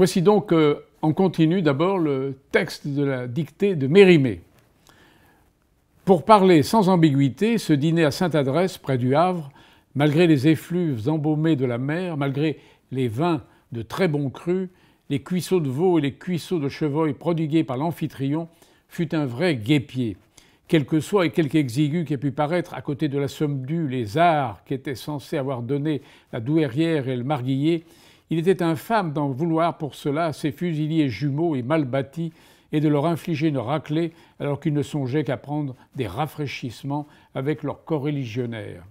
Voici donc euh, en continu d'abord le texte de la dictée de Mérimée. Pour parler sans ambiguïté, ce dîner à Sainte-Adresse, près du Havre, malgré les effluves embaumés de la mer, malgré les vins de très bon cru, les cuisseaux de veau et les cuisseaux de chevreuil prodigués par l'amphitryon, fut un vrai guépier. Quel que soit et quelque exigu ait pu paraître, à côté de la somme due, les arts qui étaient censés avoir donné la douairière et le marguillier, il était infâme d'en vouloir pour cela à ses fusiliers jumeaux et mal bâtis et de leur infliger une raclée alors qu'ils ne songeaient qu'à prendre des rafraîchissements avec leurs coreligionnaires.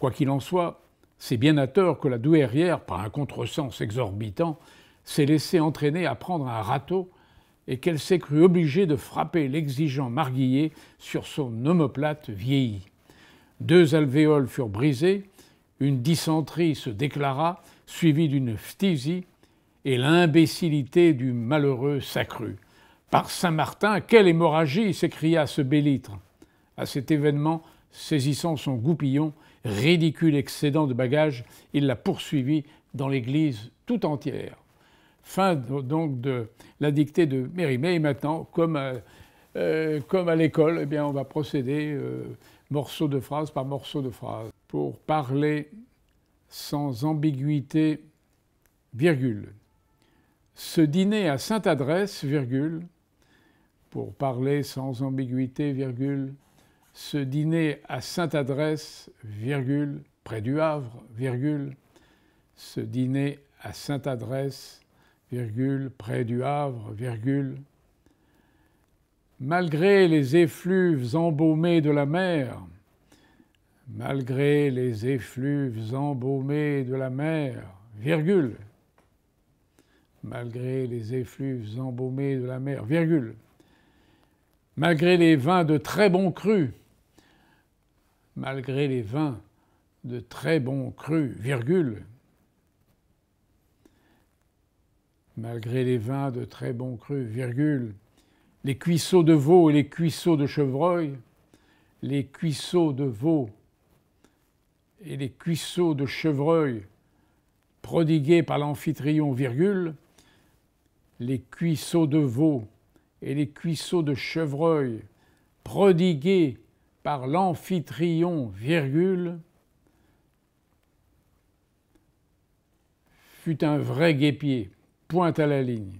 Quoi qu'il en soit, c'est bien à tort que la douairière, par un contresens exorbitant, s'est laissée entraîner à prendre un râteau et qu'elle s'est crue obligée de frapper l'exigeant marguillier sur son omoplate vieilli. Deux alvéoles furent brisées, une dysenterie se déclara suivi d'une phtisie, et l'imbécilité du malheureux s'accrut. Par Saint-Martin, quelle hémorragie s'écria ce bélitre À cet événement, saisissant son goupillon, ridicule excédent de bagages, il la poursuivit dans l'église tout entière. Fin donc de la dictée de Mérimée. Et maintenant, comme à, euh, euh, comme à l'école, eh bien, on va procéder euh, morceau de phrase par morceau de phrase pour parler sans ambiguïté, virgule. Ce dîner à sainte adresse, virgule, pour parler sans ambiguïté, virgule, ce dîner à sainte adresse, virgule, près du Havre, virgule, ce dîner à sainte adresse, virgule, près du Havre, virgule. Malgré les effluves embaumés de la mer, malgré les effluves embaumés de la mer, virgule, malgré les effluves embaumés de la mer, virgule, malgré les vins de très bons crus, malgré les vins de très bons crus, virgule, malgré les vins de très bons crus, virgule, les cuisseaux de veau et les cuisseaux de chevreuil, les cuisseaux de veau et les cuisseaux de chevreuil prodigués par l'amphitryon virgule, les cuisseaux de veau et les cuisseaux de chevreuil prodigués par l'amphitryon virgule, fut un vrai guépier, point à la ligne.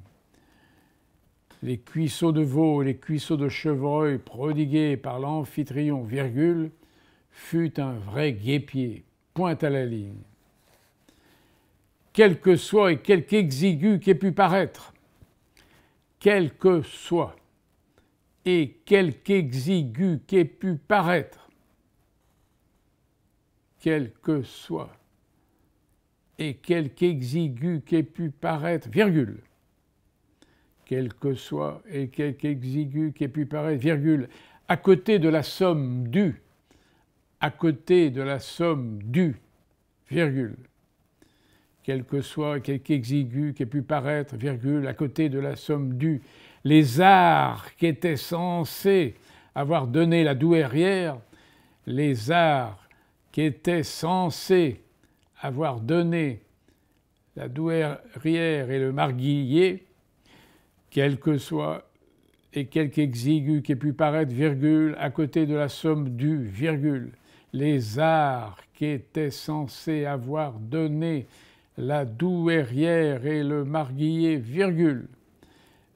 Les cuisseaux de veau et les cuisseaux de chevreuil prodigués par l'amphitryon virgule fut un vrai guépier, point à la ligne. Quel que soit et quelque exigu qu'ait pu paraître, quel que soit et quelque exigu qu'ait pu paraître, quel que soit et quelque exigu qu'ait pu paraître, virgule, quel que soit et quelque exigu qu'ait pu paraître, virgule, à côté de la somme due à côté de la somme due, virgule, quel que soit, quelque exigu qui pu paraître, virgule, à côté de la somme due, les arts qui étaient censés avoir donné la douairière, les arts qui étaient censés avoir donné la douairière et le marguillier, quel que soit et quelque exigu qui pu paraître, virgule, à côté de la somme due, virgule, les arts qui étaient censés avoir donné la douairière et le marguillier, virgule,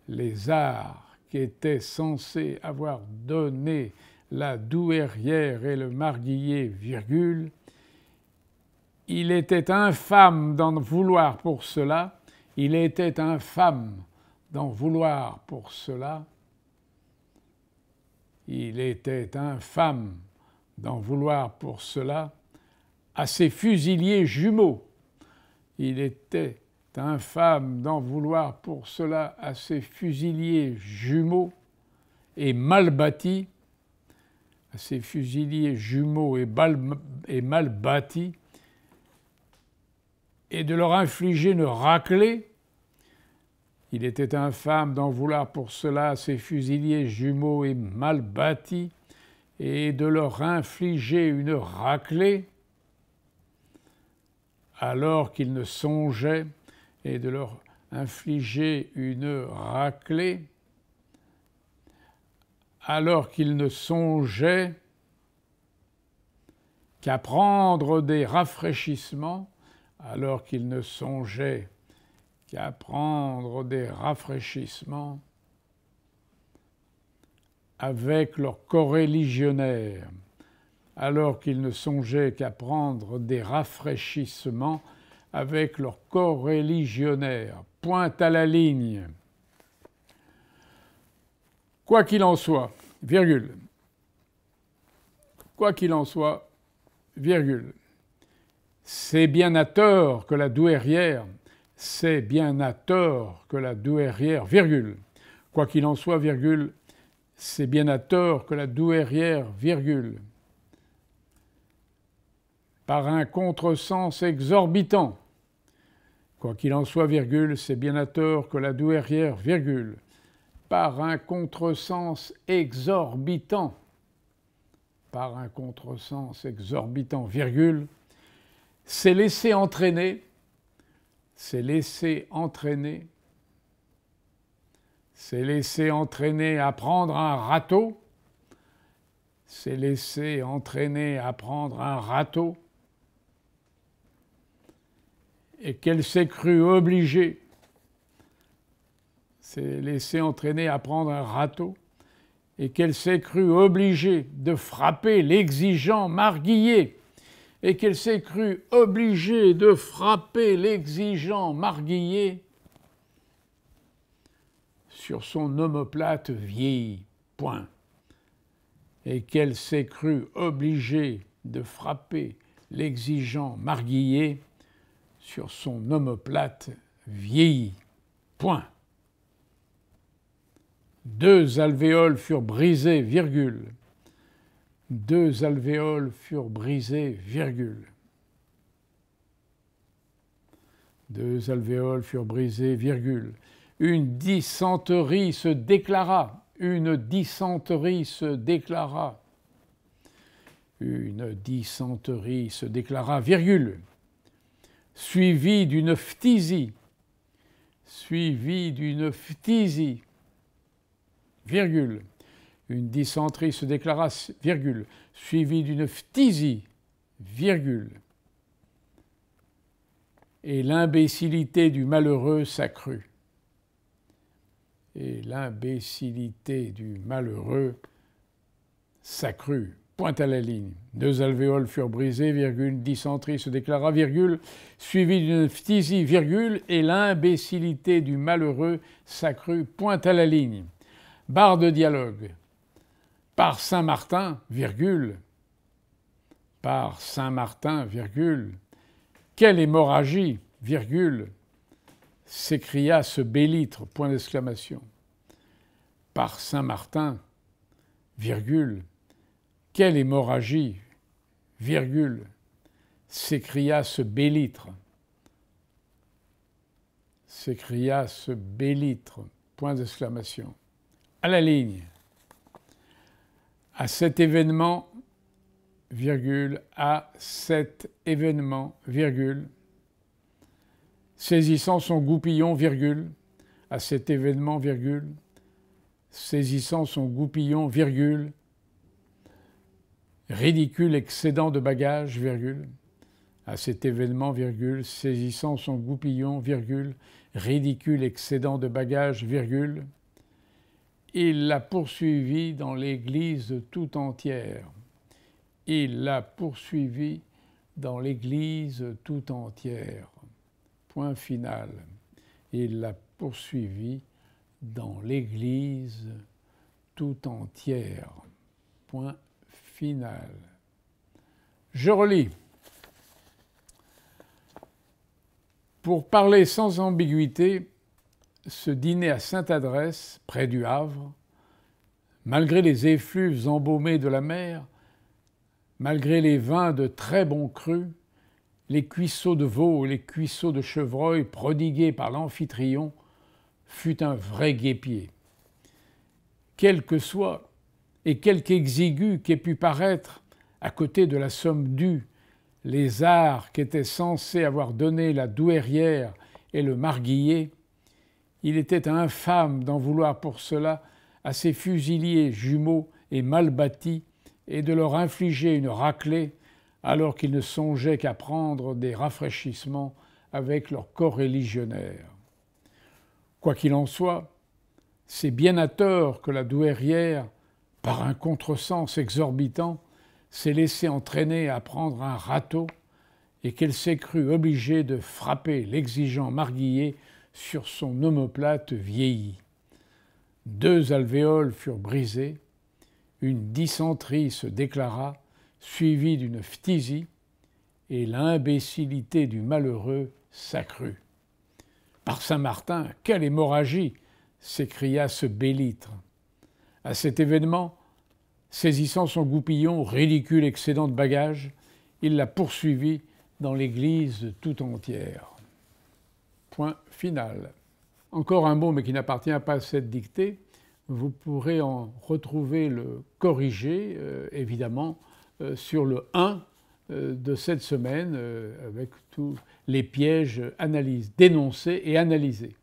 les arts qui étaient censés avoir donné la douairière et le marguillier, virgule, il était infâme d'en vouloir pour cela, il était infâme d'en vouloir pour cela, il était infâme d'en vouloir pour cela à ses fusiliers jumeaux. Il était infâme d'en vouloir pour cela à ses fusiliers jumeaux et mal bâtis, à ses fusiliers jumeaux et, mal bâtis, et de leur infliger une raclée. Il était infâme d'en vouloir pour cela à ses fusiliers jumeaux et mal bâtis, et de leur infliger une raclée alors qu'ils ne songeaient et de leur infliger une raclée alors qu'ils ne songeaient qu'à prendre des rafraîchissements, alors qu'ils ne songeaient qu'à prendre des rafraîchissements, avec leurs coreligionnaires, alors qu'ils ne songeaient qu'à prendre des rafraîchissements avec leurs coreligionnaires. Point à la ligne. Quoi qu'il en soit, virgule. Quoi qu'il en soit, virgule. C'est bien à tort que la douairière, c'est bien à tort que la douairière, virgule. Quoi qu'il en soit, virgule, c'est bien à tort que la douairière virgule, par un contresens exorbitant, quoi qu'il en soit virgule, c'est bien à tort que la douairière virgule, par un contresens exorbitant, par un contresens exorbitant, virgule, s'est laissé entraîner, s'est laissé entraîner s'est laissé entraîner à prendre un râteau, s'est laissé entraîner à prendre un râteau, et qu'elle s'est crue obligée, s'est laissée entraîner à prendre un râteau, et qu'elle s'est crue obligée de frapper l'exigeant marguillier, et qu'elle s'est crue obligée de frapper l'exigeant marguillier, sur son omoplate vieille. Point. Et qu'elle s'est crue obligée de frapper l'exigeant marguillier sur son omoplate vieilli, Point. Deux alvéoles furent brisées, virgule. Deux alvéoles furent brisées, virgule. Deux alvéoles furent brisées, virgule. Une dysenterie se déclara. Une dysenterie se déclara. Une dysenterie se déclara, virgule. Suivie d'une phtisie. Suivie d'une phtisie. Virgule. Une dysenterie se déclara, virgule, suivie d'une phtisie, virgule. Et l'imbécilité du malheureux s'accrut et l'imbécilité du malheureux s'accrut. Point à la ligne. Deux alvéoles furent brisées, virgule, dysenterie se déclara, virgule, suivie d'une phtisie, virgule, et l'imbécilité du malheureux s'accrut, point à la ligne. Barre de dialogue. Par Saint-Martin, virgule. Par Saint-Martin, virgule. Quelle hémorragie, virgule s'écria ce bélitre, point d'exclamation, par Saint-Martin, virgule, quelle hémorragie, virgule, s'écria ce bélitre, s'écria ce bélitre, point d'exclamation, à la ligne, à cet événement, virgule, à cet événement, virgule, saisissant son goupillon, virgule, à cet événement, virgule, saisissant son goupillon, virgule, ridicule excédent de bagages, virgule, à cet événement, virgule, saisissant son goupillon, virgule, ridicule excédent de bagages, virgule, il l'a poursuivi dans l'Église tout entière. Il l'a poursuivi dans l'Église tout entière point final. Il l'a poursuivi dans l'Église tout entière. Point final. Je relis. Pour parler sans ambiguïté, ce dîner à Sainte-Adresse, près du Havre, malgré les effluves embaumés de la mer, malgré les vins de très bon cru, les cuisseaux de veau, les cuisseaux de chevreuil prodigués par l'amphitryon fut un vrai guépier. Quel que soit et quelque exigu qu'ait pu paraître, à côté de la somme due, les arts qu'étaient censés avoir donné la douairière et le marguillier, il était infâme d'en vouloir pour cela à ces fusiliers jumeaux et mal bâtis et de leur infliger une raclée alors qu'ils ne songeaient qu'à prendre des rafraîchissements avec leurs religionnaire. Quoi qu'il en soit, c'est bien à tort que la douairière, par un contresens exorbitant, s'est laissée entraîner à prendre un râteau et qu'elle s'est crue obligée de frapper l'exigeant marguillier sur son omoplate vieillie. Deux alvéoles furent brisées, une dysenterie se déclara suivi d'une phtisie, et l'imbécilité du malheureux s'accrut. Par Saint-Martin, quelle hémorragie s'écria ce bélitre. À cet événement, saisissant son goupillon, ridicule excédent de bagages, il la poursuivit dans l'église tout entière. Point final. Encore un mot, mais qui n'appartient pas à cette dictée. Vous pourrez en retrouver le corrigé, euh, évidemment, euh, sur le 1 euh, de cette semaine euh, avec tous les pièges analysés dénoncés et analysés.